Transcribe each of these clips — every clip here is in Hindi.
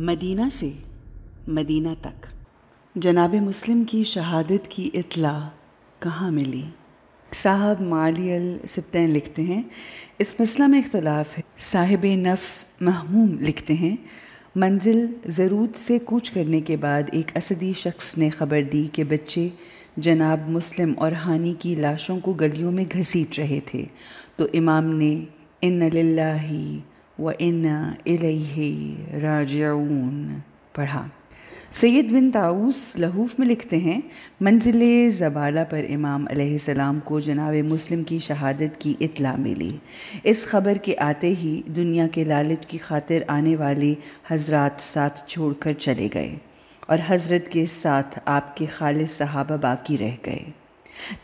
मदीना से मदीना तक जनाब मुस्लिम की शहादत की इतला कहाँ मिली साहब मालियल सिप्तैन लिखते हैं इस मसला में इख्तलाफ है साहिब नफ्स महमूम लिखते हैं मंजिल ज़रूरत से कूच करने के बाद एक असदी शख्स ने खबर दी कि बच्चे जनाब मुस्लिम और हानी की लाशों को गलियों में घसीट रहे थे तो इमाम ने इन लाही व इन राजऊन पढ़ा सैद बिन ताऊस लहूफ में लिखते हैं मंजिल ज़बाला पर इमाम सलाम को जनाब मुस्लिम की शहादत की इतला मिली इस खबर के आते ही दुनिया के लालच की खातिर आने वाले हजरात साथ छोड़कर चले गए और हज़रत के साथ आपके खाल सहाबा बाकी रह गए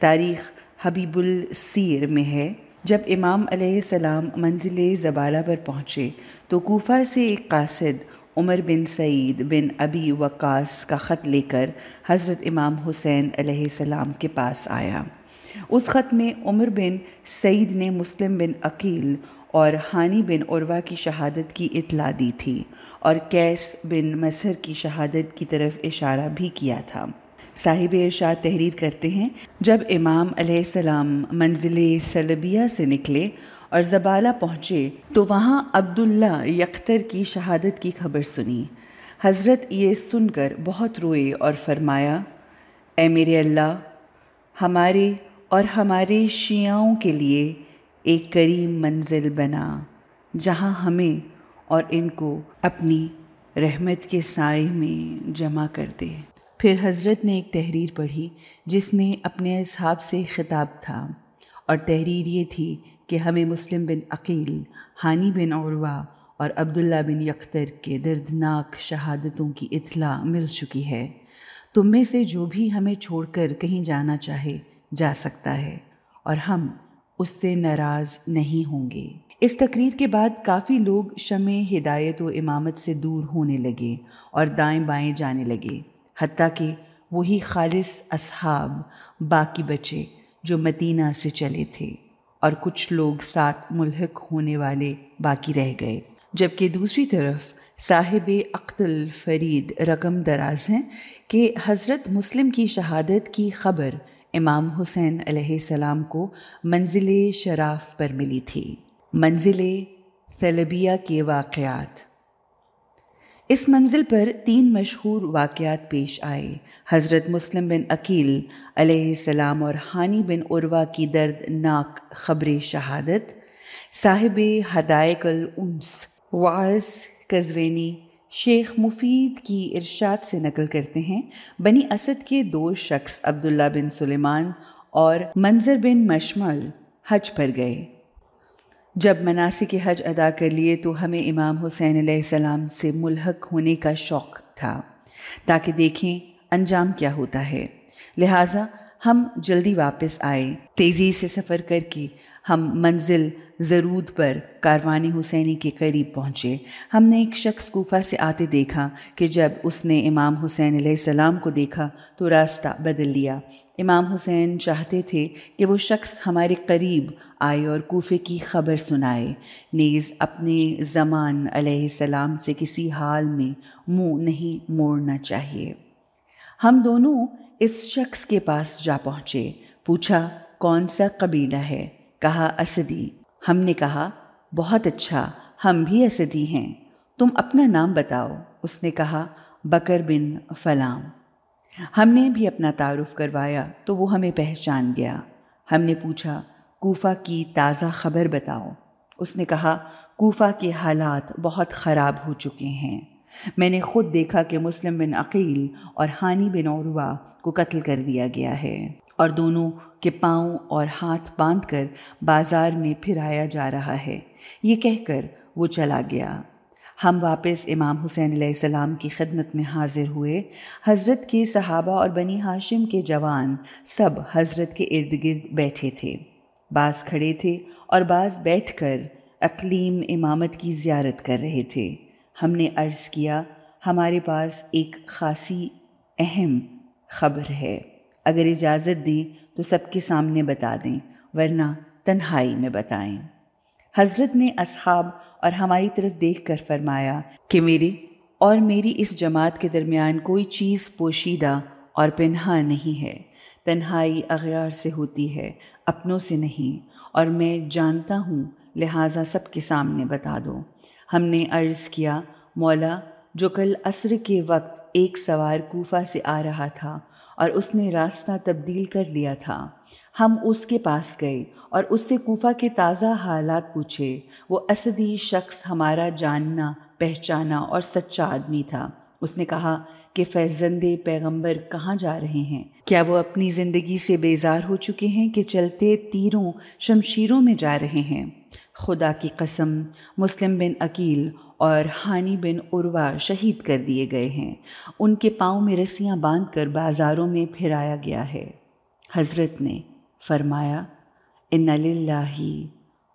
तारीख़ हबीबुल सीर में है जब इमाम सलाम मंजिल ज़बाला पर पहुँचे तो कोफा से एक कासद उमर बिन सईद बिन अबी वकास का ख़त लेकर हज़रत इमाम हुसैन सलाम के पास आया उस ख़त में उमर बिन सईद ने मुस्लिम बिन अकील और हानि बिन उर्वा की शहादत की इतला दी थी और कैस बिन मसर की शहादत की तरफ इशारा भी किया था साहिब इरशाद तहरीर करते हैं जब इमाम अलैहिस्सलाम मंजिल सलबिया से निकले और जबाला पहुँचे तो वहाँ अब्दुल्ला यख्तर की शहादत की खबर सुनी हज़रत ये सुनकर बहुत रोए और फरमाया ए मेरे अल्लाह हमारे और हमारे शियाओं के लिए एक करीम मंजिल बना जहाँ हमें और इनको अपनी रहमत के साय में जमा कर दे फिर हज़रत ने एक तहरीर पढ़ी जिसमें अपने हिसाब से ख़िताब था और तहरीर ये थी कि हमें मुस्लिम बिन अकील हानी बिन औरवा और अब्दुल्ला बिन यख्तर के दर्दनाक शहादतों की इतला मिल चुकी है तुम में से जो भी हमें छोड़कर कहीं जाना चाहे जा सकता है और हम उससे नाराज नहीं होंगे इस तकरीर के बाद काफ़ी लोग शम हिदायत व इमामत से दूर होने लगे और दाएं बाएं जाने लगे हती कि वही खालिस असहाब बाकी बचे जो मदीना से चले थे और कुछ लोग साथ मुलहक होने वाले बाकी रह गए जबकि दूसरी तरफ साहिब अख्तल फरीद रकम दराज हैं कि हज़रत मुस्लिम की शहादत की खबर इमाम हुसैन सलाम को मंजिल शराफ पर मिली थी मंजिल सलबिया के वाक़ात इस मंजिल पर तीन मशहूर वाक़ात पेश आए हज़रत मुस्लिम बिन अकील सलाम और हानी बिन उर्वा की दर्दनाक खबर शहादत साहिब हदायकल उन्स वाज कजवेनी शेख मुफीद की इरशाद से नकल करते हैं बनी असद के दो शख्स अब्दुल्ला बिन सुलेमान और मंजर बिन मशमल हज पर गए जब मनासी के हज अदा कर लिए तो हमें इमाम हुसैन सलाम से मुलहक होने का शौक़ था ताकि देखें अंजाम क्या होता है लिहाजा हम जल्दी वापस आए तेज़ी से सफ़र करके हम मंजिल जरूद पर कारवानी हुसैनी के करीब पहुँचे हमने एक शख्स कोफा से आते देखा कि जब उसने इमाम हुसैन सलाम को देखा तो रास्ता बदल लिया इमाम हुसैन चाहते थे कि वो शख्स हमारे करीब आए और कोफे की खबर सुनाए नेज़ अपने जमान सलाम से किसी हाल में मुंह नहीं मोड़ना चाहिए हम दोनों इस शख्स के पास जा पहुँचे पूछा कौन सा कबीला है कहा असदी हमने कहा बहुत अच्छा हम भी असदी हैं तुम अपना नाम बताओ उसने कहा बकर बिन फलाम हमने भी अपना तारुफ करवाया तो वो हमें पहचान गया हमने पूछा कोफा की ताज़ा खबर बताओ उसने कहा कोफा के हालात बहुत ख़राब हो चुके हैं मैंने खुद देखा कि मुस्लिम बिन अकील और हानी बिन औरवा को कत्ल कर दिया गया है और दोनों के पाँव और हाथ बांधकर बाजार में फिराया जा रहा है ये कहकर वो चला गया हम वापस इमाम हुसैन सलाम की खदमत में हाजिर हुए हज़रत के सहाबा और बनी हाशिम के जवान सब हज़रत के इर्द गिर्द बैठे थे बाज़ खड़े थे और बाज़ बैठ कर अकलीम इमामत की ज्यारत कर रहे थे हमने अर्ज़ किया हमारे पास एक खासी अहम खबर है अगर इजाज़त दें तो सबके सामने बता दें वरना तन्हाई में बताएं हज़रत ने असहाब और हमारी तरफ देख कर फरमाया कि मेरे और मेरी इस जमात के दरमियान कोई चीज़ पोशीदा और पन्हा नहीं है तन्हाई अगयार से होती है अपनों से नहीं और मैं जानता हूँ लिहाजा सबके सामने बता दो हमने अर्ज़ किया मौला जो कल असर के वक्त एक सवार कोफा से आ रहा था और उसने रास्ता तब्दील कर लिया था हम उसके पास गए और उससे कोफा के ताज़ा हालात पूछे वो असदी शख्स हमारा जानना पहचाना और सच्चा आदमी था उसने कहा कि फैजंदे पैगंबर कहाँ जा रहे हैं क्या वो अपनी ज़िंदगी से बेजार हो चुके हैं कि चलते तीरों शमशीरों में जा रहे हैं खुदा की कसम मुस्लिम बिन अकील और हानी बिन उर्वा शहीद कर दिए गए हैं उनके पाँव में रस्सियाँ बांध कर बाज़ारों में फिराया गया है हज़रत ने फरमाया इन्ना लाही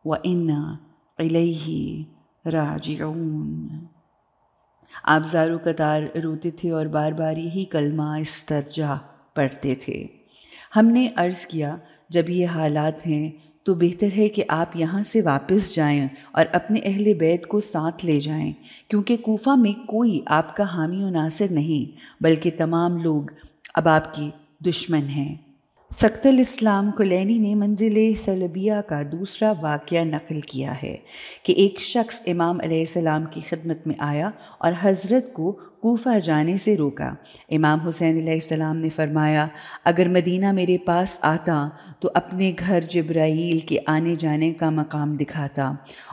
व इन्ना इलही राजून आप जारो कतार रोते थे और बार बार यही कलमा इस तरजा पढ़ते थे हमने अर्ज़ किया जब ये हालात हैं तो बेहतर है कि आप यहाँ से वापस जाएं और अपने अहल बैत को साथ ले जाएं क्योंकि कोफा में कोई आपका हामी नासिर नहीं बल्कि तमाम लोग अब आपकी दुश्मन हैं सख्तल इस्लाम कुलैनी ने मंजिल सलबिया का दूसरा वाक़ नकल किया है कि एक शख्स इमाम सलाम की खदमत में आया और हज़रत को कोफा जाने से रोका इमाम हुसैन सलाम ने फरमाया अगर मदीना मेरे पास आता तो अपने घर जब्राइल के आने जाने का मकाम दिखाता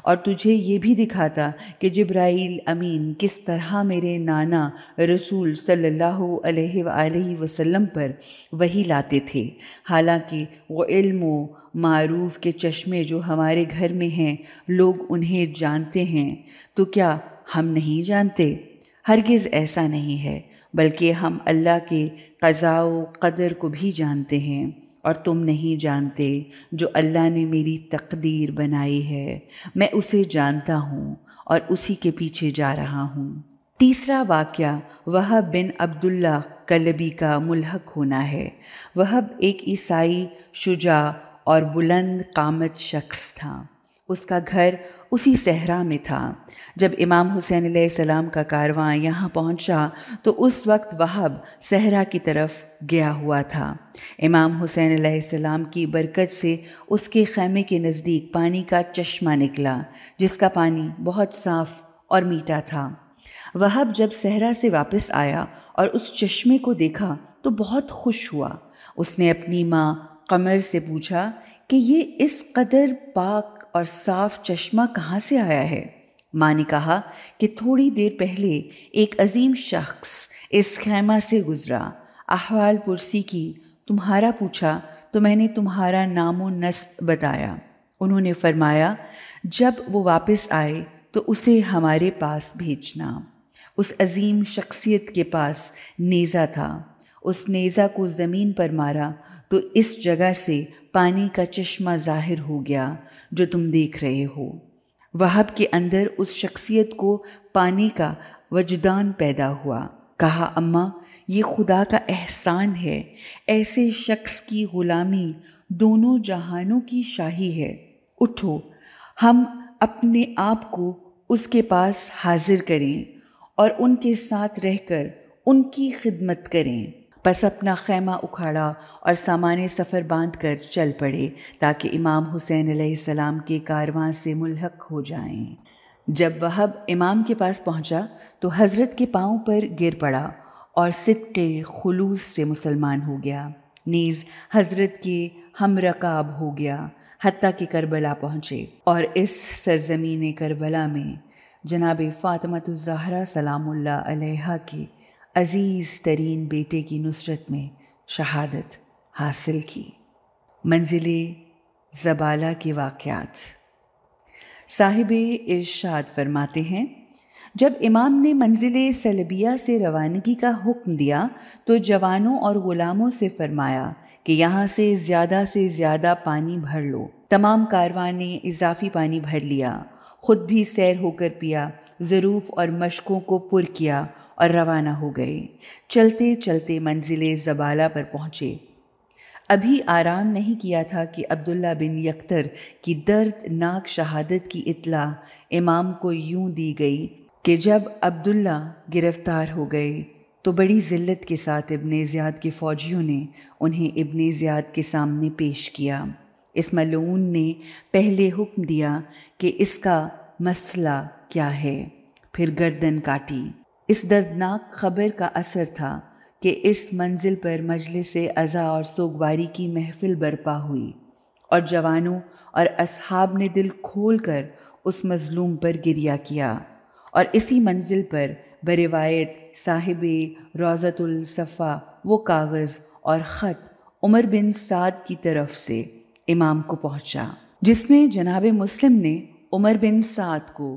और तुझे ये भी दिखाता कि जब्राइल अमीन किस तरह मेरे नाना रसूल सल्लल्लाहु अलैहि वसल्लम पर वही लाते थे हालांकि वो इल्म मारूफ के चश्मे जो हमारे घर में हैं लोग उन्हें जानते हैं तो क्या हम नहीं जानते हरगिज़ ऐसा नहीं है बल्कि हम अल्लाह के कज़ाओ कदर को भी जानते हैं और तुम नहीं जानते जो अल्लाह ने मेरी तकदीर बनाई है मैं उसे जानता हूँ और उसी के पीछे जा रहा हूँ तीसरा वाक्य वह बिन अब्दुल्ला कलबी का मुलहक होना है वहब एक ईसाई शुजा और बुलंद कामत शख्स था उसका घर उसी सहरा में था जब इमाम हुसैन सलाम का कारवां यहाँ पहुँचा तो उस वक्त वहब सहरा की तरफ गया हुआ था इमाम हुसैन सलाम की बरकत से उसके खैमे के नज़दीक पानी का चश्मा निकला जिसका पानी बहुत साफ़ और मीठा था वहब जब सहरा से वापस आया और उस चश्मे को देखा तो बहुत खुश हुआ उसने अपनी माँ कमर से पूछा कि ये इस कदर पाक और साफ चश्मा कहाँ से आया है माँ ने कहा कि थोड़ी देर पहले एक अजीम शख्स इस खैमा से गुज़रा अहवाल पुरसी की तुम्हारा पूछा तो मैंने तुम्हारा नामो नस्ब बताया उन्होंने फरमाया जब वो वापस आए तो उसे हमारे पास भेजना उस अजीम शख्सियत के पास नेज़ा था उस नेज़ा को ज़मीन पर मारा तो इस जगह से पानी का चश्मा जाहिर हो गया जो तुम देख रहे हो वहब के अंदर उस शख्सियत को पानी का वजदान पैदा हुआ कहा अम्मा ये खुदा का एहसान है ऐसे शख्स की ग़ुलामी दोनों जहानों की शाही है उठो हम अपने आप को उसके पास हाजिर करें और उनके साथ रहकर उनकी खिदमत करें बस अपना खैमा उखाड़ा और सामान सफ़र बांध कर चल पड़े ताकि इमाम हुसैन सलाम के कारवां से मुलहक हो जाएं। जब वहब इमाम के पास पहुंचा तो हज़रत के पाँव पर गिर पड़ा और के खलूस से मुसलमान हो गया नीज़ हज़रत के हम रकाब हो गया हती कि करबला पहुँचे और इस सरजमीन करबला में जनाब फ़ातमत ज़हरा सलाम की अजीज़ तरीन बेटे की नुसरत में शहादत हासिल की मंजिल ज़बाला के वाक़ात साहिब इर्शाद फरमाते हैं जब इमाम ने मंजिल सलबिया से रवानगी का हुक्म दिया तो जवानों और ग़ुलामों से फ़रमाया कि यहाँ से ज़्यादा से ज़्यादा पानी भर लो तमाम कारवान ने इजाफी पानी भर लिया ख़ुद भी सैर होकर पिया ज़रूफ़ और मशकों को पुर किया और रवाना हो गए चलते चलते मंजिल जबाला पर पहुँचे अभी आराम नहीं किया था कि अब्दुल्ला बिन यख्तर की दर्दनाक शहादत की इतला इमाम को यूं दी गई कि जब अब्दुल्ला गिरफ्तार हो गए तो बड़ी ज़िल्लत के साथ इबन ज़ियाद के फ़ौजियों ने उन्हें इबन ज़ियाद के सामने पेश किया इस मलून ने पहले हुक्म दिया कि इसका मसला क्या है फिर गर्दन काटी इस दर्दनाक खबर का असर था कि इस मंजिल पर मजलिस अज़ा और सोगवारी की महफिल बर्पा हुई और जवानों और असहाब ने दिल खोल कर उस मज़लूम पर गिरिया किया और इसी मंजिल पर बरवायत साहिब रोज़तुलसफ़ा वो कागज़ और ख़त उमर बिन साद की तरफ से इमाम को पहुंचा, जिसमें जनाब मुस्लिम ने उमर बिन साद को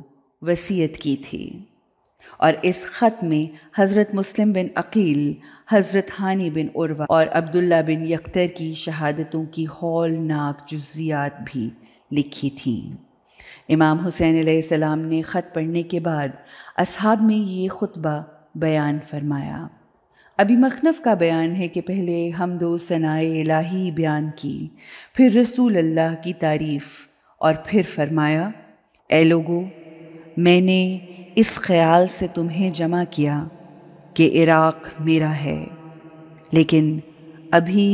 वसीयत की थी और इस ख़त में हज़रत मुस्लिम बिन अकील हज़रत हानी बिन उर्वा और अब्दुल्ला बिन यख्तर की शहादतों की हौलनाक जुजियात भी लिखी थीं इमाम हुसैन सलाम ने ख़त पढ़ने के बाद असहाब में ये खुतबा बयान फरमाया अभी मखनफ़ का बयान है कि पहले हम दो सनाए इलाही बयान की फिर रसूल अल्लाह की तारीफ़ और फिर फरमाया ए लोगो मैंने इस ख्याल से तुम्हें जमा किया कि इराक़ मेरा है लेकिन अभी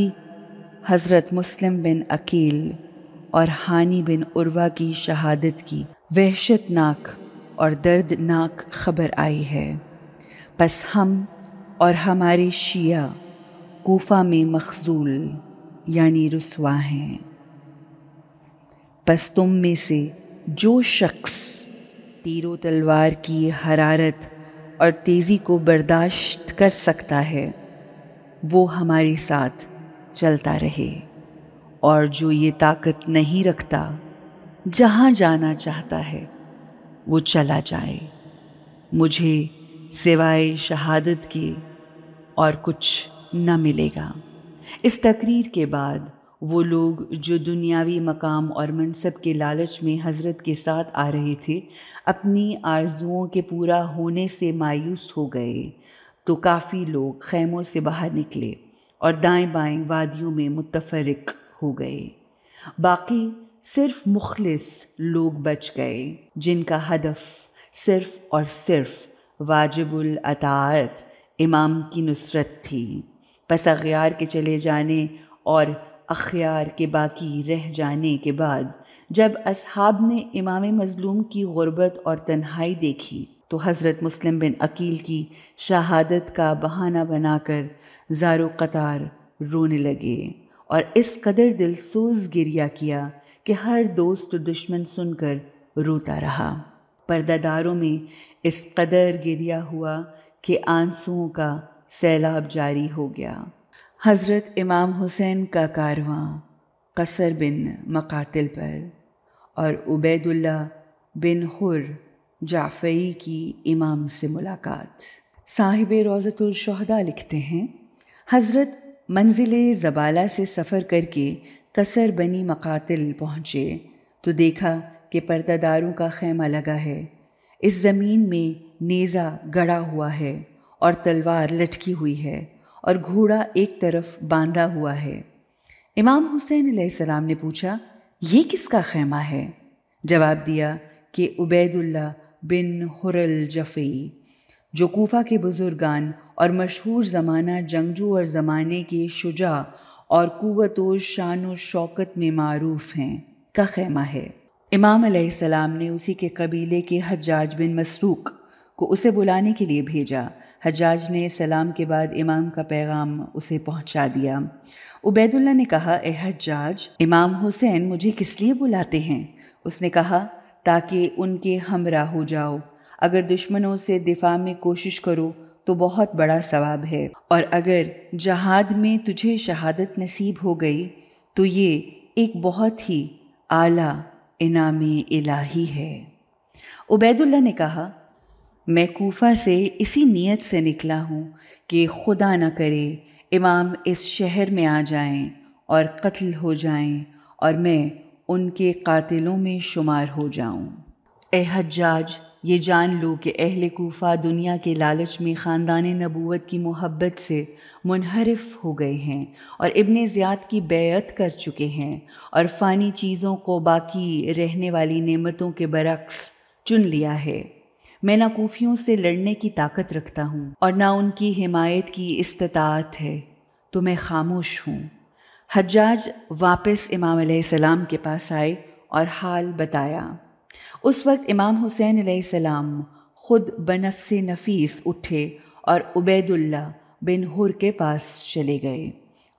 हज़रत मुस्लिम बिन अकील और हानी बिन उर्वा की शहादत की वहशतनाक और दर्दनाक खबर आई है बस हम और हमारे शिया कोफा में मखजूल यानी रसवा हैं बस तुम में से जो शख्स तीरों तलवार की हरारत और तेज़ी को बर्दाश्त कर सकता है वो हमारे साथ चलता रहे और जो ये ताकत नहीं रखता जहाँ जाना चाहता है वो चला जाए मुझे सिवाय शहादत के और कुछ न मिलेगा इस तकरीर के बाद वो लोग जो दुनियावी मकाम और मनसब के लालच में हजरत के साथ आ रहे थे अपनी आर्जुओं के पूरा होने से मायूस हो गए तो काफ़ी लोग खैमों से बाहर निकले और दाएं बाएं वादियों में मुतफरक हो गए बाकी सिर्फ मुखलिस लोग बच गए जिनका हदफ सिर्फ और सिर्फ वाजिबुल अतात इमाम की नुसरत थी पसगियार के चले जाने और अखियार के बाकी रह जाने के बाद जब असहाब ने इमाम मज़लूम की गुर्बत और तन्हाई देखी तो हज़रत मुस्लिम बिन अकील की शहादत का बहाना बनाकर जारो कतार रोने लगे और इस कदर दिलसोज गिरिया किया कि हर दोस्त दुश्मन सुनकर रोता रहा पर्दादारों में इस कदर गिरिया हुआ कि आंसुओं का सैलाब जारी हो गया हज़रत इमाम हुसैन का कारवां कसर बिन मकातिल पर और उबैदुल्ला बिन हुर जाफ़ई की इमाम से मुलाकात साहिब रोज़तुलशहदा लिखते हैं हज़रत मंजिल ज़बाला से सफ़र करके कसर बनी मकातिल पहुँचे तो देखा कि पर्दादारों का खेमा लगा है इस ज़मीन में नेज़ा गड़ा हुआ है और तलवार लटकी हुई है और घोड़ा एक तरफ बांधा हुआ है इमाम हुसैन सलाम ने पूछा ये किसका खैमा है जवाब दिया कि उबैदुल्ला बिन हुरल जफ़ी जो कोफा के बुज़ुर्गान और मशहूर ज़माना जंगजू और ज़माने के शुजा और क़वत व शान व शौकत में मरूफ हैं का खैमा है इमाम सलाम ने उसी के कबीले के हजाज बिन मसरूक को उसे बुलाने के लिए भेजा हजाज ने सलाम के बाद इमाम का पैगाम उसे पहुंचा दिया उबैदुल्ला ने कहा ए हजाज इमाम हुसैन मुझे किस लिए बुलाते हैं उसने कहा ताकि उनके हमरा हो जाओ अगर दुश्मनों से दिफा में कोशिश करो तो बहुत बड़ा सवाब है और अगर जहाद में तुझे शहादत नसीब हो गई तो ये एक बहुत ही आला इनाम इलाही है उबैदुल्ला ने कहा मैं कोफा से इसी नीयत से निकला हूँ कि खुदा न करे इमाम इस शहर में आ जाएं और कत्ल हो जाएं और मैं उनके कातिलों में शुमार हो जाऊं। ए हजाज ये जान लो कि अहल कोफा दुनिया के लालच में ख़ानदान नबूत की मोहब्बत से मुनहरफ हो गए हैं और इबन ज़ियाद की बैत कर चुके हैं और फ़ानी चीज़ों को बाकी रहने वाली नेमतों के बरक्स चुन लिया है मैं ना कूफियों से लड़ने की ताकत रखता हूँ और ना उनकी हिमायत की इस्तात है तो मैं खामोश हूँ हज्जाज वापस इमाम सलाम के पास आए और हाल बताया उस वक्त इमाम हुसैन सलाम खुद बनफ से नफीस उठे और उबैदुल्ला बिन हुर के पास चले गए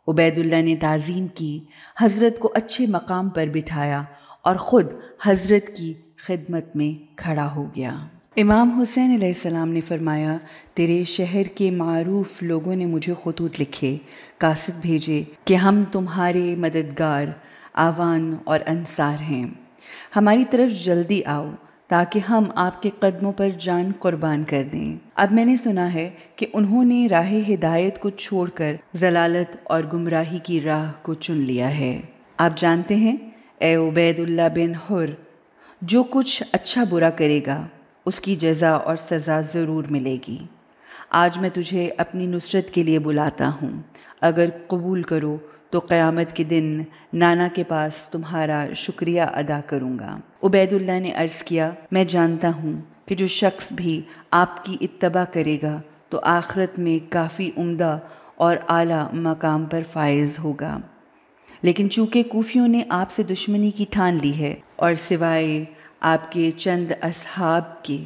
उबैदुल्ला ने ताज़ीम की हज़रत को अच्छे मकाम पर बिठाया और ख़ुद हज़रत की खिदमत में खड़ा हो गया इमाम हुसैन सलाम ने फरमाया तेरे शहर के मरूफ लोगों ने मुझे खतूत लिखे कासिद भेजे कि हम तुम्हारे मददगार आवान और अनसार हैं हमारी तरफ जल्दी आओ ताकि हम आपके कदमों पर जान कुर्बान कर दें अब मैंने सुना है कि उन्होंने राह हिदायत को छोड़कर जलालत और गुमराही की राह को चुन लिया है आप जानते हैं ए उबैदुल्ला बिन हुर जो कुछ अच्छा बुरा करेगा उसकी जजा और सज़ा ज़रूर मिलेगी आज मैं तुझे अपनी नुसरत के लिए बुलाता हूँ अगर कबूल करो तो क़यामत के दिन नाना के पास तुम्हारा शुक्रिया अदा करूँगा उबैदुल्ला ने अर्ज़ किया मैं जानता हूँ कि जो शख्स भी आपकी इतबा करेगा तो आखरत में काफ़ी उम्दा और आला मकाम पर फायज होगा लेकिन चूँकि कोफियों ने आपसे दुश्मनी की ठान ली है और सिवाय आपके चंद असहाब के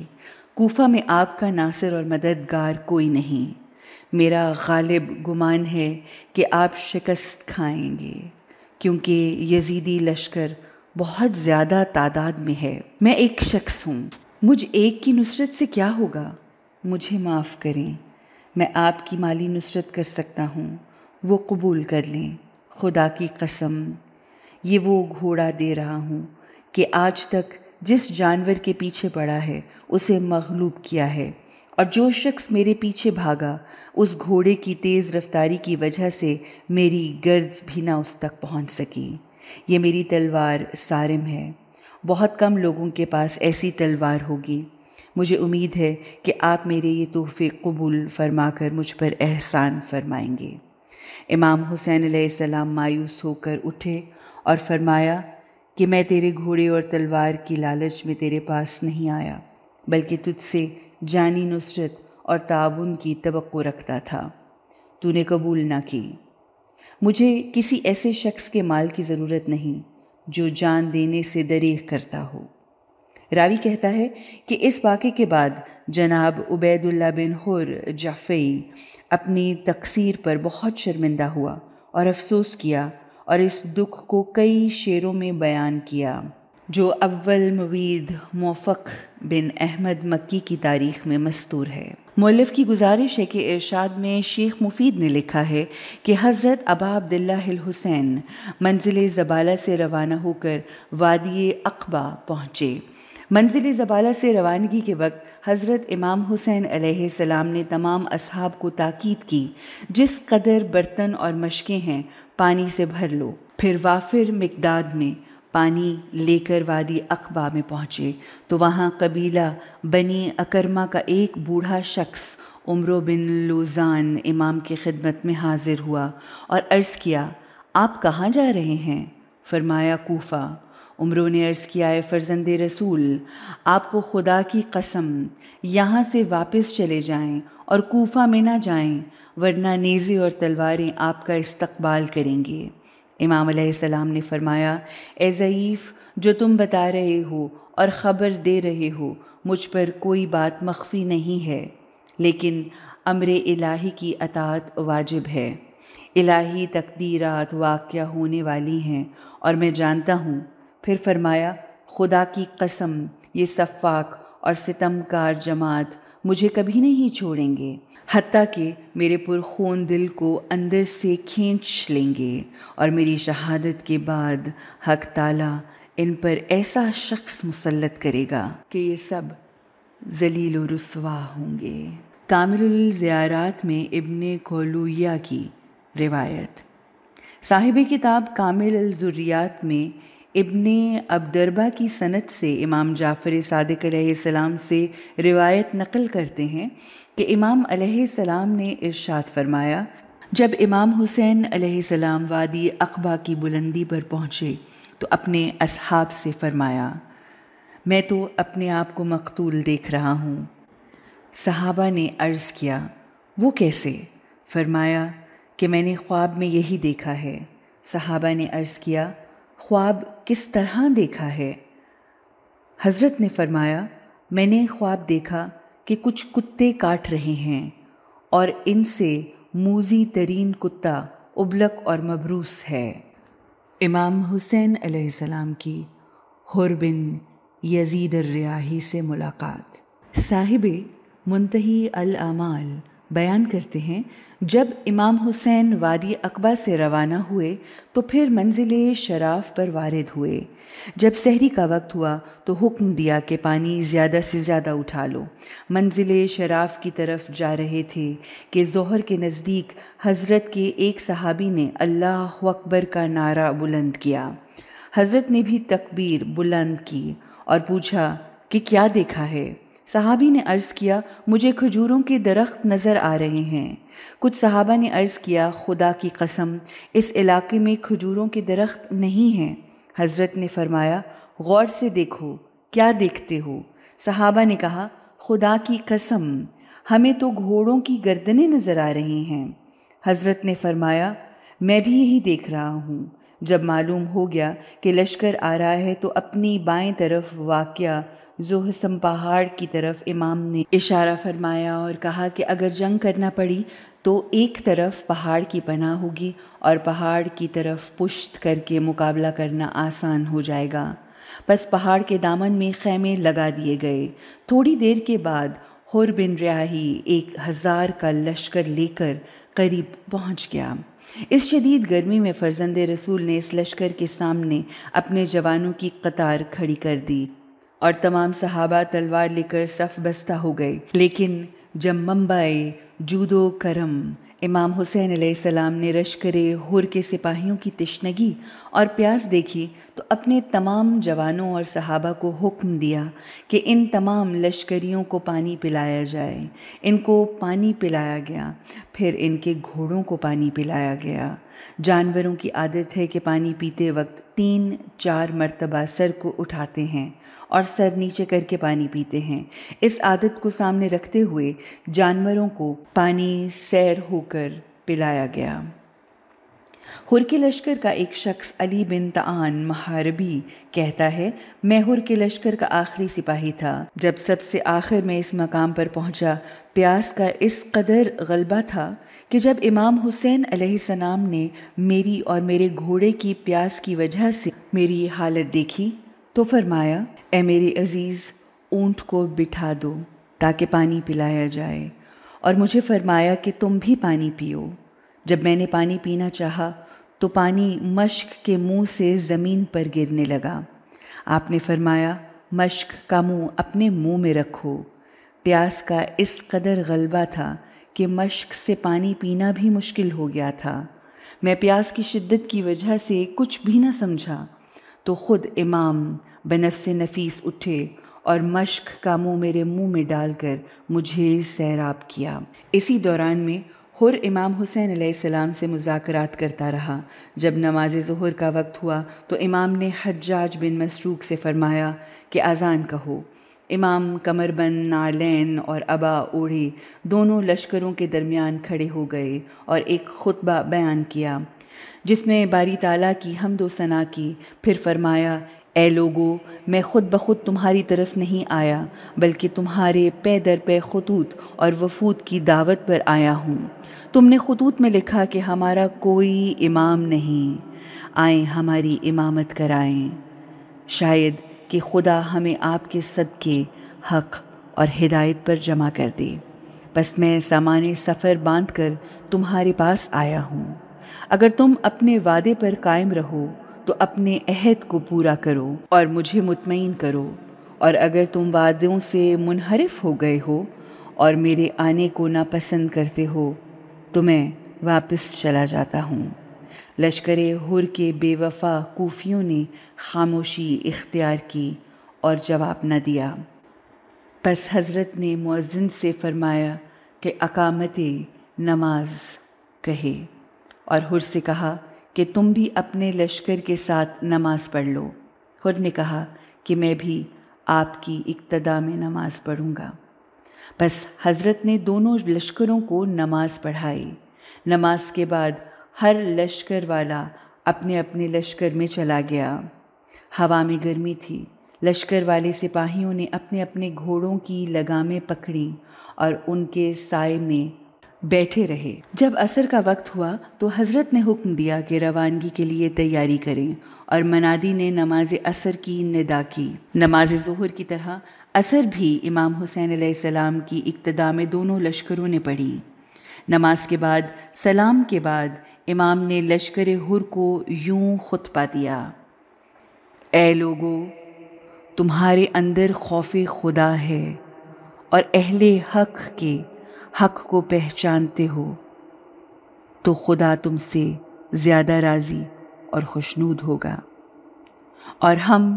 कोफा में आपका नासिर और मददगार कोई नहीं मेरा गालिब गुमान है कि आप शिकस्त खाएंगे क्योंकि यजीदी लश्कर बहुत ज़्यादा तादाद में है मैं एक शख्स हूँ मुझ एक की नुसरत से क्या होगा मुझे माफ़ करें मैं आपकी माली नुसरत कर सकता हूँ वो कबूल कर लें खुदा की कसम ये वो घोड़ा दे रहा हूँ कि आज तक जिस जानवर के पीछे पड़ा है उसे मखलूब किया है और जो शख्स मेरे पीछे भागा उस घोड़े की तेज़ रफ्तारी की वजह से मेरी गर्द भी ना उस तक पहुंच सकी ये मेरी तलवार सारिम है बहुत कम लोगों के पास ऐसी तलवार होगी मुझे उम्मीद है कि आप मेरे ये तोहफ़े कबूल फरमा कर मुझ पर एहसान फरमाएंगे इमाम हुसैन सलाम मायूस होकर उठे और फरमाया कि मैं तेरे घोड़े और तलवार की लालच में तेरे पास नहीं आया बल्कि तुझसे जानी नुसरत और ताउन की तो रखता था तूने कबूल ना की मुझे किसी ऐसे शख्स के माल की ज़रूरत नहीं जो जान देने से दरीग करता हो रावी कहता है कि इस वाक़े के बाद जनाब उबैदुल्ला बिन हुर जाफ़ई अपनी तकसीर पर बहुत शर्मिंदा हुआ और अफसोस किया और इस दुख को कई शेरों में बयान किया जो अव्वल मवीद मोफक बिन अहमद मक्की की तारीख में मस्तूर है मौलफ की गुजारिश है कि इरशाद में शेख मुफीद ने लिखा है कि हज़रत अबा अब्दुल्ला हुसैन मंजिल ज़बाला से रवाना होकर वादिय अकबा पहुँचे मंजिल ज़बाला से रवानगी के वक्त हज़रत इमाम हुसैन सलाम ने तमाम असहाब को ताकीद की जिस कदर बर्तन और मशक़ें हैं पानी से भर लो फिर वाफिर मकदाद में पानी लेकर वादी अकबा में पहुँचे तो वहाँ कबीला बनी अकरमा का एक बूढ़ा शख्स उम्र बिन लुजान इमाम की खिदमत में हाजिर हुआ और अर्ज़ किया आप कहाँ जा रहे हैं फरमाया कोफ़ा उम्रों ने अर्ज़ किया है फ़र्जंद रसूल आपको खुदा की कसम यहाँ से वापस चले जाएं और कोफ़ा में ना जाएं वरना नेज़े और तलवारें आपका इस्तकबाल करेंगी इमाम सलाम ने फरमाया ए ज़यीफ़ जो तुम बता रहे हो और ख़बर दे रहे हो मुझ पर कोई बात मख्फी नहीं है लेकिन अमर इलाही की अतात वाजिब है इलाही तकदीरात वाक़ होने वाली हैं और मैं जानता हूँ फिर फरमाया खुदा की कसम ये सफ़ाक और सितमकार जमात मुझे कभी नहीं छोड़ेंगे हती कि मेरे पुरखून दिल को अंदर से खींच लेंगे और मेरी शहादत के बाद हक ताला इन पर ऐसा शख्स मुसलत करेगा कि ये सब जलील रसवा होंगे कामिल ज़ियारात में इबन कोलुया की रिवायत साहिब किताब कामिल ज़ुर्रियात में इबन अबदरबा की सनत से इमाम जाफ़र सदक सलाम से रिवायत नकल करते हैं कि इमाम सलाम ने इर्शाद फरमाया जब इमाम हुसैन सलाम वादी अकबा की बुलंदी पर पहुँचे तो अपने असहाब से फरमाया मैं तो अपने आप को मकतूल देख रहा हूँ सहाबा ने अर्ज़ किया वो कैसे फरमाया कि मैंने ख्वाब में यही देखा है सहाबा ने अर्ज़ किया ख्वाब किस तरह देखा है हज़रत ने फरमाया मैंने ख्वाब देखा कि कुछ कुत्ते काट रहे हैं और इनसे मूजी तरीन कुत्ता उबलक और मबरूस है इमाम हुसैन अलैहिस्सलाम की हुरबिन यजीद रियाही से मुलाकात साहिब मुंतही अल अमाल बयान करते हैं जब इमाम हुसैन वादी अकबा से रवाना हुए तो फिर मंजिल शराफ पर वारद हुए जब सहरी का वक्त हुआ तो हुक्म दिया कि पानी ज़्यादा से ज़्यादा उठा लो मंजिल शराफ की तरफ जा रहे थे कि जहर के नज़दीक हज़रत के एक सहाबी ने अल्लाह अकबर का नारा बुलंद किया हज़रत ने भी तकबीर बुलंद की और पूछा कि क्या देखा है सहाबी ने अर्ज़ किया मुझे खजूरों के दरख्त नज़र आ रहे हैं कुछ सहाबा ने अर्ज़ किया खुदा की कसम इस इलाके में खजूरों के दरख्त नहीं हैं हज़रत ने फरमाया गौर से देखो क्या देखते हो सहाबा ने कहा खुदा की कसम हमें तो घोड़ों की गर्दनें नज़र आ रही हैं हज़रत ने फरमाया मैं भी यही देख रहा हूँ जब मालूम हो गया कि लश्कर आ रहा है तो अपनी बाएं तरफ वाक़ जोहसम पहाड़ की तरफ इमाम ने इशारा फरमाया और कहा कि अगर जंग करना पड़ी तो एक तरफ पहाड़ की पना होगी और पहाड़ की तरफ पुश्त करके मुकाबला करना आसान हो जाएगा बस पहाड़ के दामन में खैमे लगा दिए गए थोड़ी देर के बाद हुर बिन रियाही एक हज़ार का लश्कर लेकर करीब पहुंच गया इस शदीद गर्मी में फर्जंद रसूल ने इस लश्कर के सामने अपने जवानों की कतार खड़ी कर दी और तमाम सहाबा तलवार लेकर सफ बस्ता हो गए लेकिन जब मम्बाई जूदो करम इमाम हुसैन सलाम ने लश्कर हुर के सिपाहियों की तश्नगी और प्यास देखी तो अपने तमाम जवानों और सहाबा को हुक्म दिया कि इन तमाम लश्करियों को पानी पिलाया जाए इनको पानी पिलाया गया फिर इनके घोड़ों को पानी पिलाया गया जानवरों की आदत है कि पानी पीते वक्त तीन चार मरतबा सर को उठाते हैं और सर नीचे करके पानी पीते हैं इस आदत को सामने रखते हुए जानवरों को पानी सैर होकर पिलाया गया हुर लश्कर का एक शख्स अली बिन तान महारबी कहता है मैं हुर लश्कर का आखिरी सिपाही था जब सबसे आखिर में इस मकाम पर पहुंचा प्यास का इस कदर गलबा था कि जब इमाम हुसैन अलैहिस्सलाम ने मेरी और मेरे घोड़े की प्यास की वजह से मेरी हालत देखी तो फरमाया ए मेरे अज़ीज़ ऊंट को बिठा दो ताकि पानी पिलाया जाए और मुझे फरमाया कि तुम भी पानी पियो जब मैंने पानी पीना चाहा तो पानी मश्क के मुंह से ज़मीन पर गिरने लगा आपने फरमाया मश्क का मुंह अपने मुंह में रखो प्यास का इस कदर गलबा था कि मश्क से पानी पीना भी मुश्किल हो गया था मैं प्यास की शिद्दत की वजह से कुछ भी ना समझा तो ख़ुद इमाम बनफ से नफीस उठे और मश्क का मुँह मेरे मुंह में डालकर मुझे सैराब किया इसी दौरान में हुर इमाम हुसैन सलाम से मुजाकरात करता रहा जब नमाज जहर का वक्त हुआ तो इमाम ने हज्जाज बिन मसरूक से फरमाया कि अजान कहो इमाम कमरबंद नालैन और अबा ओढ़े दोनों लश्करों के दरमियान खड़े हो गए और एक खुतबा बयान किया जिसमें बारी ताला की हमदोसना सना की फिर फरमाया ए लोगो मैं खुद ब खुद तुम्हारी तरफ नहीं आया बल्कि तुम्हारे पे दर पे खतूत और वफूत की दावत पर आया हूँ तुमने खतूत में लिखा कि हमारा कोई इमाम नहीं आए हमारी इमामत कराएं शायद कि खुदा हमें आपके सदके हक और हिदायत पर जमा कर दे बस मैं सामान सफ़र बांध कर तुम्हारे पास आया हूँ अगर तुम अपने वादे पर कायम रहो तो अपने अहद को पूरा करो और मुझे मुतमिन करो और अगर तुम वादों से मुनहरफ हो गए हो और मेरे आने को नापसंद करते हो तो मैं वापस चला जाता हूँ लश्कर हुर के बेवफा कोफियों ने खामोशी इख्तियार की और जवाब न दिया बस हज़रत ने मुअज़न से फ़रमाया कि अकामत नमाज कहे और हुर से कहा कि तुम भी अपने लश्कर के साथ नमाज पढ़ लो खुद ने कहा कि मैं भी आपकी इक्तदा में नमाज पढ़ूंगा बस हज़रत ने दोनों लश्करों को नमाज पढ़ाई नमाज के बाद हर लश्कर वाला अपने अपने लश्कर में चला गया हवा में गर्मी थी लश्कर वाले सिपाहियों ने अपने अपने घोड़ों की लगामें पकड़ी और उनके साय में बैठे रहे जब असर का वक्त हुआ तो हजरत ने हुक्म दिया कि रवानगी के लिए तैयारी करें और मनादी ने नमाज असर की निदा की नमाज जहर की तरह असर भी इमाम हुसैन सलाम की इब्तदा में दोनों लश्करों ने पढ़ी नमाज के बाद सलाम के बाद इमाम ने लश्कर हुर को यूं खुतबा दिया ए लोगो तुम्हारे अंदर खौफ खुदा है और अहले हक के हक को पहचानते हो तो खुदा तुमसे ज़्यादा राज़ी और खुशनूद होगा और हम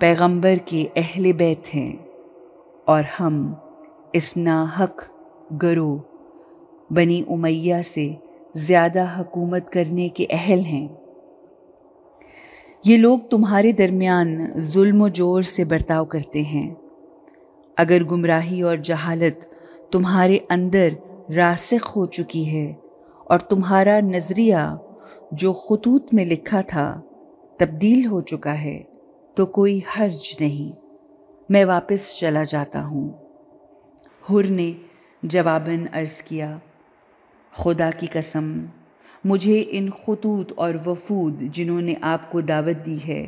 पैगंबर के अहल बैत हैं और हम इस नाहक गरो बनी उमैया से ज़्यादा हकूमत करने के अहल हैं ये लोग तुम्हारे दरमियान जुल्म जोर से बर्ताव करते हैं अगर गुमराही और जहालत तुम्हारे अंदर रासिख हो चुकी है और तुम्हारा नज़रिया जो खतूत में लिखा था तब्दील हो चुका है तो कोई हर्ज नहीं मैं वापस चला जाता हूँ हुर ने जवाबन अर्ज़ किया खुदा की कसम मुझे इन खतूत और वफूद जिन्होंने आपको दावत दी है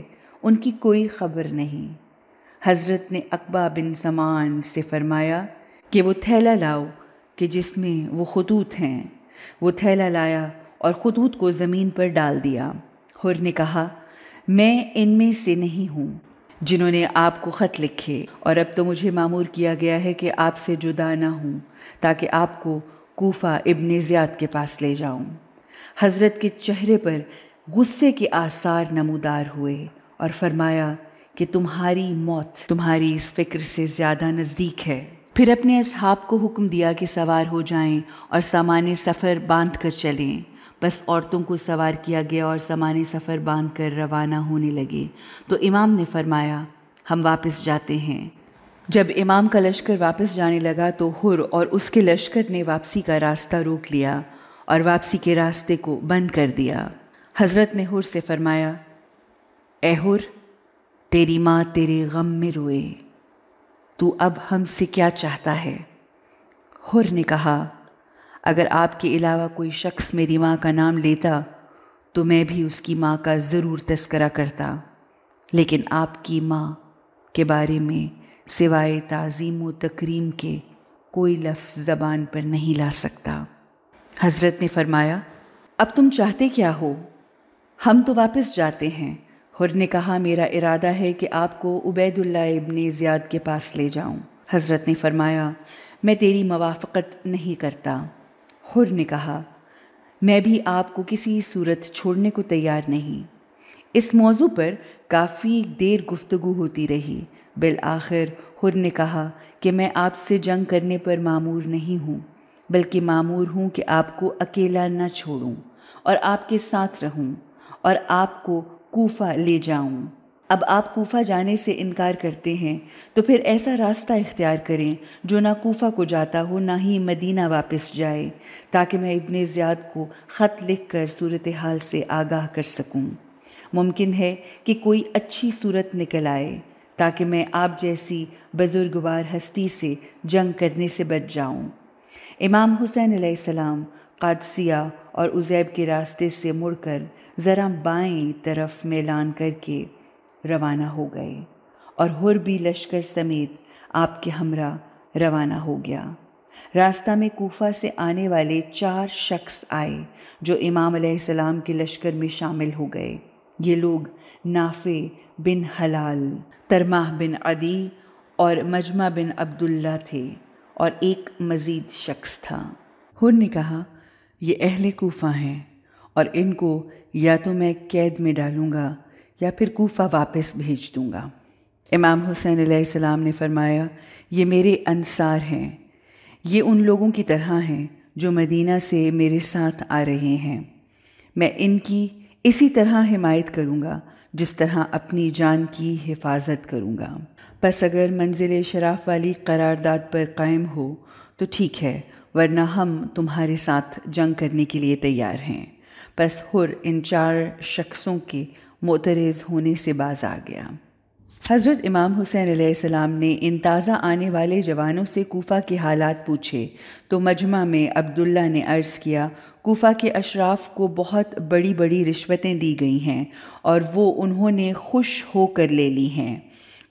उनकी कोई खबर नहीं हज़रत ने अकबा बिन समान से फ़रमाया कि वो थैला लाओ कि जिसमें वो खतूत हैं वो थैला लाया और खतूत को ज़मीन पर डाल दिया हुर ने कहा मैं इनमें से नहीं हूँ जिन्होंने आपको ख़त लिखे और अब तो मुझे मामूर किया गया है कि आपसे जुदा ना हूँ ताकि आपको कोफा इबन ज़ियाद के पास ले जाऊँ हज़रत के चेहरे पर गुस्से के आसार नमूदार हुए और फरमाया कि तुम्हारी मौत तुम्हारी इस फिक्र से ज़्यादा नज़दीक है फिर अपने असहाब को हुक्म दिया कि सवार हो जाएं और सामान्य सफ़र बांध कर चलें बस औरतों को सवार किया गया और सामान्य सफ़र बांध कर रवाना होने लगे तो इमाम ने फरमाया हम वापस जाते हैं जब इमाम का लश्कर वापस जाने लगा तो हुर और उसके लश्कर ने वापसी का रास्ता रोक लिया और वापसी के रास्ते को बंद कर दिया हज़रत ने हुर से फरमाया ए हुर तेरी माँ तेरे गम में रोए तू अब हमसे क्या चाहता है हुर ने कहा अगर आपके अलावा कोई शख्स मेरी माँ का नाम लेता तो मैं भी उसकी माँ का ज़रूर तस्करा करता लेकिन आपकी माँ के बारे में सिवाय तज़ीम व तकरीम के कोई लफ्ज़ ज़बान पर नहीं ला सकता हज़रत ने फरमाया अब तुम चाहते क्या हो हम तो वापस जाते हैं हुर ने कहा मेरा इरादा है कि आपको उबैदुल्ला इबन ज़ियाद के पास ले जाऊं। हज़रत ने फरमाया मैं तेरी मवाफ़त नहीं करता हुर ने कहा मैं भी आपको किसी सूरत छोड़ने को तैयार नहीं इस मौजू पर काफ़ी देर गुफ्तु होती रही बिल आखिर हुर ने कहा कि मैं आपसे जंग करने पर मामूर नहीं हूँ बल्कि मामूर हूँ कि आपको अकेला न छोड़ूँ और आपके साथ रहूँ और आपको कोफा ले जाऊं अब आप कोफा जाने से इनकार करते हैं तो फिर ऐसा रास्ता इख्तियार करें जो ना कोफा को जाता हो ना ही मदीना वापस जाए ताकि मैं इब्ने ज़ियाद को ख़त लिख कर सूरत हाल से आगाह कर सकूं। मुमकिन है कि कोई अच्छी सूरत निकल आए ताकि मैं आप जैसी बुजुर्गवार हस्ती से जंग करने से बच जाऊं। इमाम हुसैन सलाम कादसिया और उज़ैब के रास्ते से मुड़कर ज़रा बाएं तरफ मेलान करके रवाना हो गए और हुर भी लश्कर समेत आपके हमरा रवाना हो गया रास्ता में कोफा से आने वाले चार शख्स आए जो इमाम सलाम के लश्कर में शामिल हो गए ये लोग नाफे बिन हलाल तरमाह बिन अदी और मजमा बिन अब्दुल्ला थे और एक मज़ीद शख्स था हुर ने कहा ये अहले कोफ़ा हैं और इनको या तो मैं कैद में डालूँगा या फिर कोफ़ा वापस भेज दूँगा इमाम हुसैन सलाम ने फरमाया ये मेरे अनसार हैं ये उन लोगों की तरह हैं जो मदीना से मेरे साथ आ रहे हैं मैं इनकी इसी तरह हिमायत करूँगा जिस तरह अपनी जान की हिफाजत करूँगा बस अगर मंजिल शराफ वाली करारदाद पर कायम हो तो ठीक है वरना हम तुम्हारे साथ जंग करने के लिए तैयार हैं बस हुर इन चार शख्सों के मोतरेज होने से बाज आ गया हज़रत इमाम हुसैन सलाम ने इन ताज़ा आने वाले जवानों से कोफ़ा के हालात पूछे तो मजमा में अब्दुल्ला ने अर्ज़ किया कोफ़ा के अशराफ को बहुत बड़ी बड़ी रिश्वतें दी गई हैं और वो उन्होंने खुश होकर ले ली हैं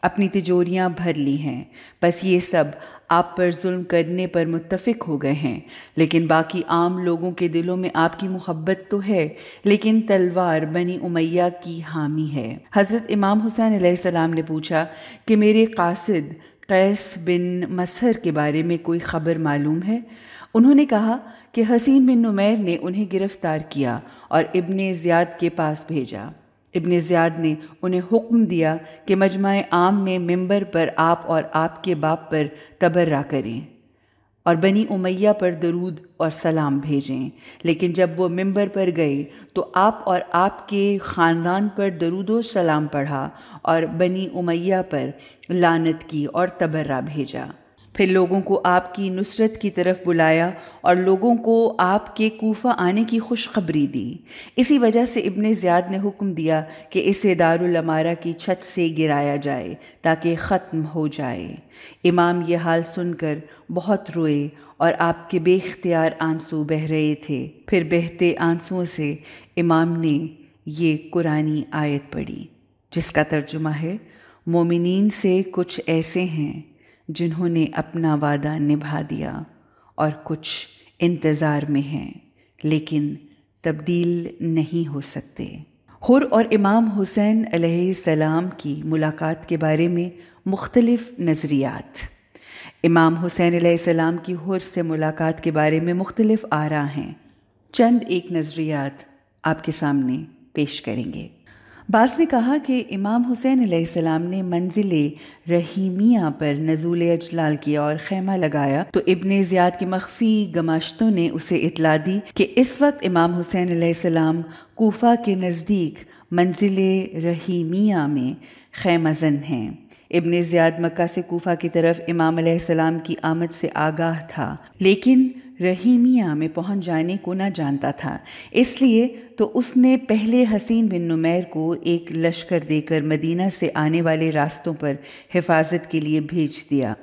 अपनी तिजोरियां भर ली हैं बस ये सब आप पर जुल्म करने पर मुत्तफिक हो गए हैं लेकिन बाकी आम लोगों के दिलों में आपकी मोहब्बत तो है लेकिन तलवार बनी उमैया की हामी है हज़रत इमाम हुसैन सलाम ने पूछा कि मेरे कासिद कैस बिन मसहर के बारे में कोई ख़बर मालूम है उन्होंने कहा कि हसीन बिन नुमैर ने उन्हें गिरफ़्तार किया और इबन ज़ियाद के पास भेजा इबन ज़ियाद ने उन्हें हुक्म दिया कि मजमा आम में मेंबर पर आप और आपके बाप पर तबर्रा करें और बनी उमैया पर दरूद और सलाम भेजें लेकिन जब वो मिंबर पर गए तो आप और आपके ख़ानदान पर दरूद सलाम पढ़ा और बनी उमैया पर लानत की और तबर्रा भेजा फिर लोगों को आपकी नुसरत की तरफ बुलाया और लोगों को आपके कोफा आने की खुशखबरी दी इसी वजह से इब्ने ज़ियाद ने हुक्म दिया कि इसे दारुलमारा की छत से गिराया जाए ताकि ख़त्म हो जाए इमाम यह हाल सुनकर बहुत रोए और आपके बेख्तियार आंसू बह रहे थे फिर बहते आंसुओं से इमाम ने ये कुरानी आयत पढ़ी जिसका तर्जुमा है मोमिन से कुछ ऐसे हैं जिन्होंने अपना वादा निभा दिया और कुछ इंतज़ार में हैं लेकिन तब्दील नहीं हो सकते हुर और इमाम हुसैन सलाम की मुलाकात के बारे में मुख्तलफ़ नज़रियात इमाम हुसैन सलाम की हुर से मुलाकात के बारे में मुख्तलफ़ आरा हैं चंद एक नज़रियात आपके सामने पेश करेंगे बास ने कहा कि इमाम हुसैन सलाम ने मंजिल रहीमिया पर नजूल अजलाल किया और खैमा लगाया तो इबन ज़ियाद के मख्फी गमाश्तों ने उसे इतला दी कि इस वक्त इमाम हुसैन सलाम कोफा के नज़दीक मंजिल रहीमिया में खैमजन हैं इबन ज़ियाद मक्का से कोफा की तरफ इमाम सलाम की आमद से आगाह था लेकिन रहीमिया में पहुंच जाने को न जानता था इसलिए तो उसने पहले हसीन बिन नुमैर को एक लश्कर देकर मदीना से आने वाले रास्तों पर हिफाजत के लिए भेज दिया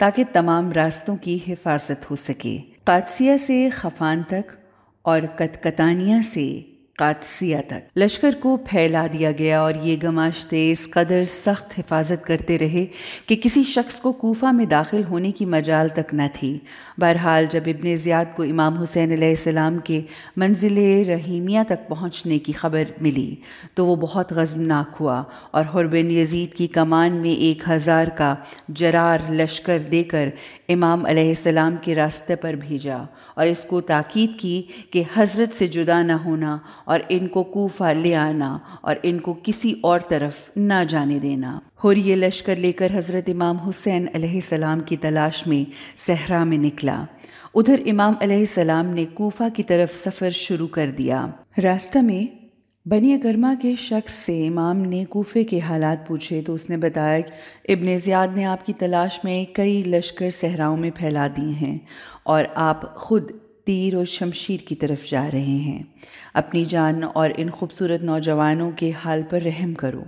ताकि तमाम रास्तों की हिफाजत हो सके कादसिया से खफान तक और कतकतानिया से कादसिया तक लश्कर को फैला दिया गया और ये गमाशते इस कदर सख्त हिफाजत करते रहे कि किसी शख्स को कोफा में दाखिल होने की मजाल तक न थी बहरहाल जब इबन ज़ियाद को इमाम हुसैन आसमाम के मंजिल रहीमिया तक पहुँचने की खबर मिली तो वो बहुत गजमनाक हुआ और हरबिन यजीद की कमान में एक हज़ार का जरार लश्कर देकर इमाम आसमाम के रास्ते पर भेजा और इसको ताकीद की कि हज़रत से जुदा न होना और इनको कोफा ले आना और इनको किसी और तरफ ना जाने देना ये लश्कर लेकर हज़रत इमाम हुसैन सलाम की तलाश में सहरा में निकला उधर इमाम सलाम ने कोफा की तरफ सफ़र शुरू कर दिया रास्ते में बनी गर्मा के शख्स से इमाम ने कोफे के हालात पूछे तो उसने बताया कि इबन ज़ियाद ने आपकी तलाश में कई लश्कर सहराओं में फैला दिए हैं और आप ख़ुद तीर और शमशीर की तरफ जा रहे हैं अपनी जान और इन खूबसूरत नौजवानों के हाल पर रहम करो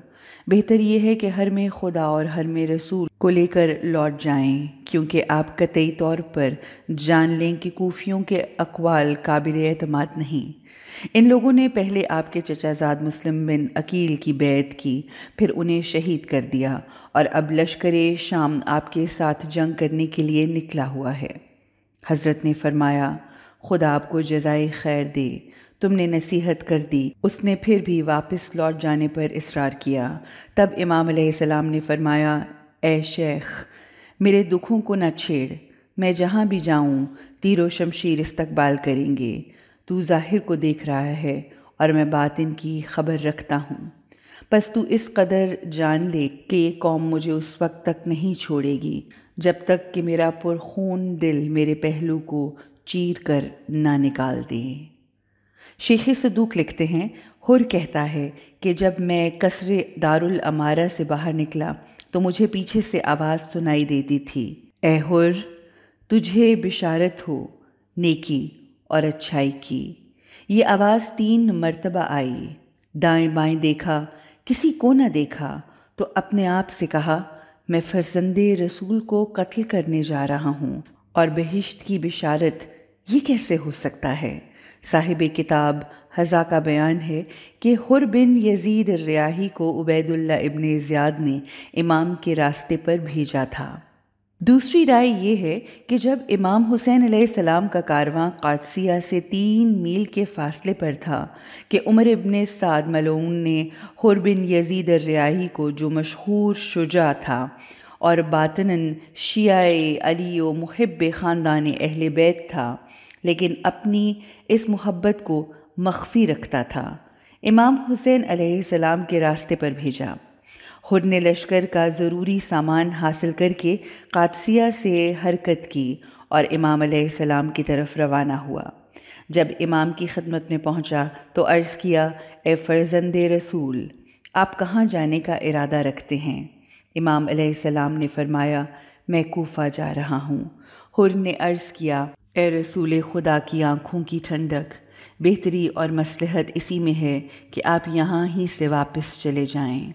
बेहतर यह है कि हर में खुदा और हर में रसूल को लेकर लौट जाएं क्योंकि आप कतई तौर पर जान लें कि कोफियों के अकवाल काबिल अतमाद नहीं इन लोगों ने पहले आपके चचाजाद मुस्लिम बिन अकील की बैत की फिर उन्हें शहीद कर दिया और अब लश्कर शाम आपके साथ जंग करने के लिए निकला हुआ है हज़रत ने फरमाया खुदा आपको जजाय खैर दे तुमने नसीहत कर दी उसने फिर भी वापस लौट जाने पर इसरार किया तब इमाम सलाम ने फरमाया ए शेख मेरे दुखों को न छेड़ मैं जहाँ भी जाऊँ तीरो शमशीर इस्तकबाल करेंगे तू ज़ाहिर को देख रहा है और मैं बात इनकी खबर रखता हूँ बस तू इस कदर जान ले कि ये कौम मुझे उस वक्त तक नहीं छोड़ेगी जब तक कि मेरा पुरखून दिल मेरे पहलू को चीर कर ना निकाल दें शेख सदूक लिखते हैं हुर कहता है कि जब मैं कसरे दारुल अमारा से बाहर निकला तो मुझे पीछे से आवाज़ सुनाई देती थी ए हुर तुझे बिशारत हो नेकी और अच्छाई की ये आवाज़ तीन मरतबा आई दाएं बाएं देखा किसी को ना देखा तो अपने आप से कहा मैं फरजंदे रसूल को कत्ल करने जा रहा हूँ और बहिश्त की बिशारत ये कैसे हो सकता है साहिब किताब हज़ा का बयान है कि हुर बिन यजीद रियाही को उबैदुल्ला इबन ज़ियाद ने इमाम के रास्ते पर भेजा था दूसरी राय ये है कि जब इमाम हुसैन सलाम का कारवां कादसिया से तीन मील के फासले पर था कि उमर इबन साद मलोन ने हुर बिन यजीद रियाही को जो मशहूर शुजा था और बातन शिया अली व मुहब ख़ानदान अहल बैत था लेकिन अपनी इस मोहब्बत को मख़फ़ी रखता था इमाम हुसैन अलैहिस्सलाम के रास्ते पर भेजा खुद ने लश्कर का ज़रूरी सामान हासिल करके कादसिया से हरकत की और इमाम आसमाम की तरफ रवाना हुआ जब इमाम की खदमत में पहुंचा तो अर्ज़ किया ए फ़र्जंद रसूल आप कहाँ जाने का इरादा रखते हैं इमाम सलाम ने फरमाया मैं कोफ़ा जा रहा हूँ हुर ने अर्ज़ किया ए रसूल खुदा की आंखों की ठंडक बेहतरी और मसलहत इसी में है कि आप यहाँ ही से वापस चले जाएं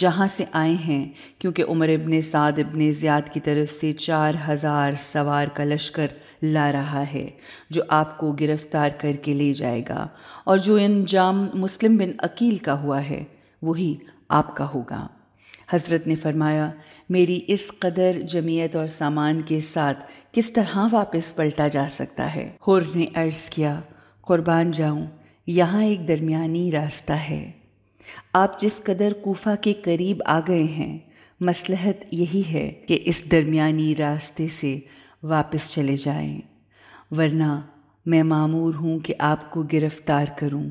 जहाँ से आए हैं क्योंकि उमर इबन साद इबन ज़ियाद की तरफ से चार हज़ार सवार का लश्कर ला रहा है जो आपको गिरफ़्तार करके ले जाएगा और जो इंजाम मुस्लिम बिन अकील का हुआ है वही आपका होगा हज़रत ने फरमाया मेरी इस कदर जमीयत और सामान के साथ किस तरह वापस पलटा जा सकता है हुर ने अर्ज़ किया क़ुरबान जाऊँ यहाँ एक दरमियानी रास्ता है आप जिस कदर कोफा के करीब आ गए हैं मसलहत यही है कि इस दरमियानी रास्ते से वापस चले जाएं, वरना मैं मामूर हूँ कि आपको गिरफ़्तार करूँ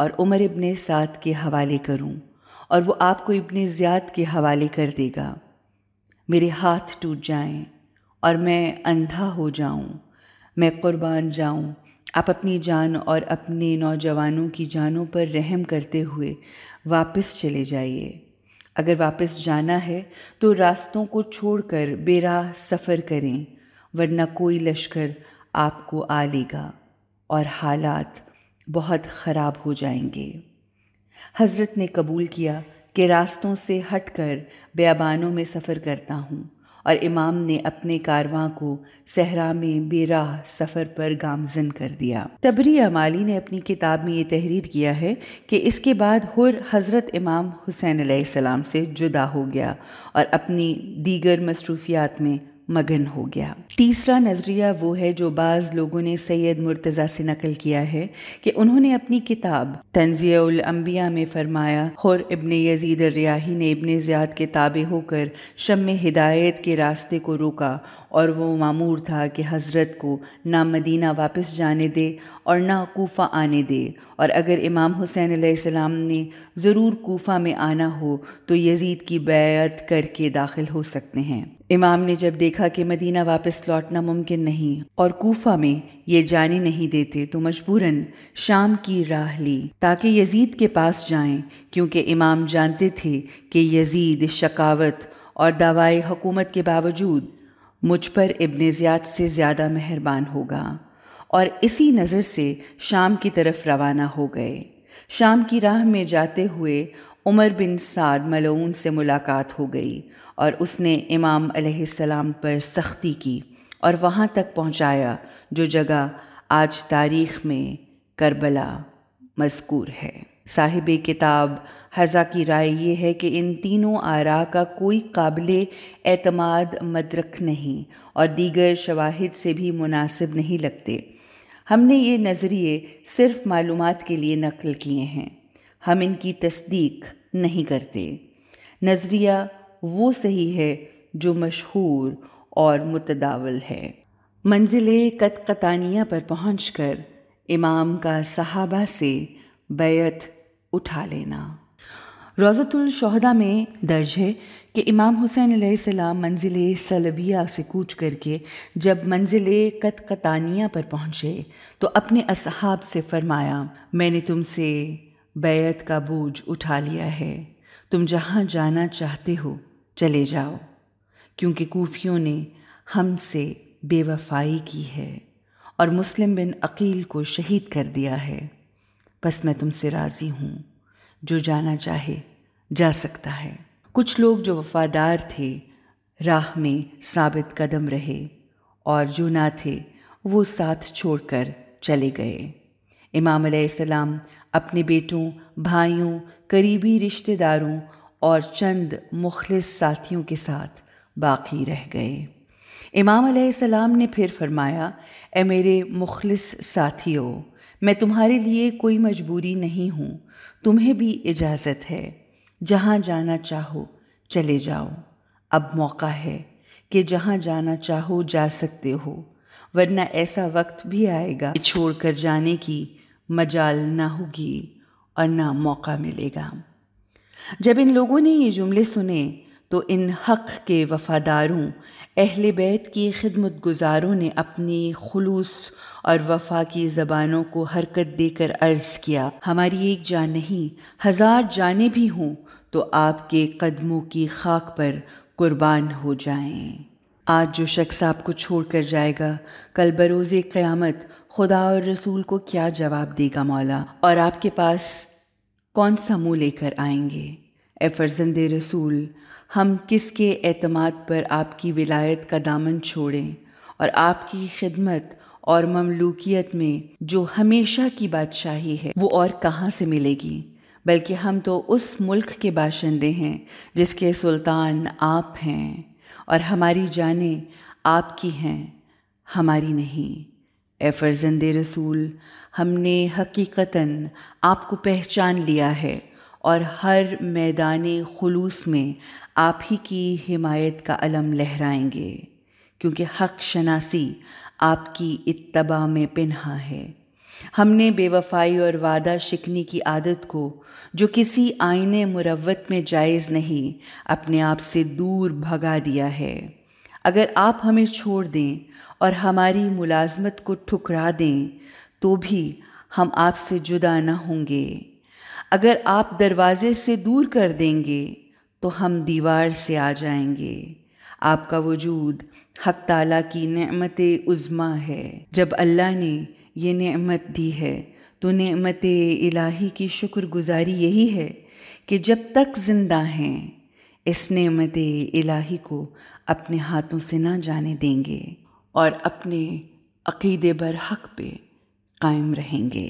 और उमर इब्ने साथ के हवाले करूँ और वो आपको इब्ने ज़ियाद के हवाले कर देगा मेरे हाथ टूट जाएं और मैं अंधा हो जाऊं, मैं कुर्बान जाऊं। आप अपनी जान और अपने नौजवानों की जानों पर रहम करते हुए वापस चले जाइए अगर वापस जाना है तो रास्तों को छोड़कर बेराह सफ़र करें वरना कोई लश्कर आपको आ लेगा और हालात बहुत ख़राब हो जाएंगे हज़रत ने कबूल किया कि रास्तों से हट कर बेबानों में सफ़र करता हूँ और इमाम ने अपने कारवां को सहरा में बेराह सफ़र पर गामजन कर दिया तबरी अमाली ने अपनी किताब में ये तहरीर किया है कि इसके बाद हुर हज़रत इमाम हुसैन सलाम से जुदा हो गया और अपनी दीगर मसरूफियात में मगन हो गया तीसरा नज़रिया वो है जो बाज़ लोगों ने सैयद मुर्तज़ा से नकल किया है कि उन्होंने अपनी किताब तंज़ियाबिया में फरमाया और इबन यजीद रियाही ने इबन ज़्याद के ताबे होकर शम हिदायत के रास्ते को रोका और वो मामूर था कि हज़रत को ना मदीना वापस जाने दे और ना कोफ़ा आने दे और अगर इमाम हुसैन आसमाम ने ज़रूर कोफ़ा में आना हो तो यजीद की बैत करके दाखिल हो सकते हैं इमाम ने जब देखा कि मदीना वापस लौटना मुमकिन नहीं और कोफा में ये जाने नहीं देते तो मजबूरन शाम की राह ली ताकि यजीद के पास जाएं क्योंकि इमाम जानते थे कि यजीद शकावत और दवाए हुकूमत के बावजूद मुझ पर इबन ज़्याद से ज़्यादा मेहरबान होगा और इसी नज़र से शाम की तरफ रवाना हो गए शाम की राह में जाते हुए उमर बिन साद मलऊन से मुलाकात हो गई और उसने इमाम अलैहिस्सलाम पर सख्ती की और वहाँ तक पहुँचाया जो जगह आज तारीख़ में करबला मजकूर है साहिब किताब हज़ा की राय ये है कि इन तीनों आरा का कोई काबिल एतमाद मदरक नहीं और दीगर शवाहद से भी मुनासिब नहीं लगते हमने ये नज़रिए सिर्फ मालूम के लिए नकल किए हैं हम इनकी तस्दीक नहीं करते नज़रिया वो सही है जो मशहूर और मुतदावल है मंजिल कतकतानिया पर पहुँच कर इमाम का सहाबा से बैत उठा लेना रोज़तुलशहदा में दर्ज है कि इमाम हुसैन सलाम मंजिल सलबिया से कूच करके जब मंजिल कतकतानिया पर पहुँचे तो अपने असहाब से फरमाया मैंने तुमसे बैत का बोझ उठा लिया है तुम जहाँ जाना चाहते हो चले जाओ क्योंकि कोफियों ने हमसे बेवफाई की है और मुस्लिम बिन अकील को शहीद कर दिया है बस मैं तुमसे राज़ी हूँ जो जाना चाहे जा सकता है कुछ लोग जो वफादार थे राह में साबित कदम रहे और जो ना थे वो साथ छोड़कर चले गए इमाम अपने बेटों भाइयों करीबी रिश्तेदारों और चंद मुखलिस साथियों के साथ बाकी रह गए इमाम सलाम ने फिर फरमाया ए मेरे मुखलिस साथियों मैं तुम्हारे लिए कोई मजबूरी नहीं हूँ तुम्हें भी इजाज़त है जहाँ जाना चाहो चले जाओ अब मौका है कि जहाँ जाना चाहो जा सकते हो वरना ऐसा वक्त भी आएगा छोड़ कर जाने की मजाल ना होगी और ना मौका मिलेगा जब इन लोगों ने ये जुमले सुने तो इन हक़ के वफ़ादारों अहल बैत की खिदमत गुजारों ने अपनी खलूस और वफा की ज़बानों को हरकत देकर अर्ज़ किया हमारी एक जान नहीं हज़ार जाने भी हों तो आपके कदमों की खाक पर कुर्बान हो जाएं। आज जो शख्स आपको छोड़ कर जाएगा कल बरोज़ क़्यामत खुदा और रसूल को क्या जवाब देगा मौला और आपके पास कौन सा मुंह लेकर आएंगे ए फर्जंद रसूल हम किसके एतमाद पर आपकी विलायत का दामन छोड़ें और आपकी खिदमत और ममलूकियत में जो हमेशा की बादशाही है वो और कहाँ से मिलेगी बल्कि हम तो उस मुल्क के बाशिंदे हैं जिसके सुल्तान आप हैं और हमारी जानें आपकी हैं हमारी नहीं ए फर्जंद रसूल हमने हकीकतन आपको पहचान लिया है और हर मैदान खलूस में आप ही की हिमायत का अलम लहराएंगे क्योंकि हक शनासी आपकी इतबा में पिन्हा है हमने बेवफाई और वादा शिकनी की आदत को जो किसी आईने मुरवत में जायज़ नहीं अपने आप से दूर भगा दिया है अगर आप हमें छोड़ दें और हमारी मुलाजमत को ठुकरा दें तो भी हम आपसे जुदा न होंगे अगर आप दरवाजे से दूर कर देंगे तो हम दीवार से आ जाएंगे आपका वजूद हक ताला की नमत उज़मा है जब अल्लाह ने यह नमत दी है तो नमत इलाही की शुक्रगुजारी यही है कि जब तक ज़िंदा हैं इस नमत इलाही को अपने हाथों से ना जाने देंगे और अपने अकीदे बर हक पे कायम रहेंगे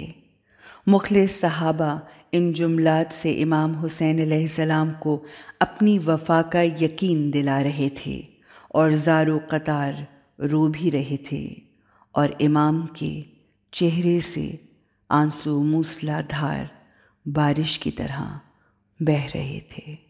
मुखल सहाबा इन जुमलात से इमाम हुसैन सलाम को अपनी वफा का यकीन दिला रहे थे और जारो कतार रो भी रहे थे और इमाम के चेहरे से आंसू मूसलाधार बारिश की तरह बह रहे थे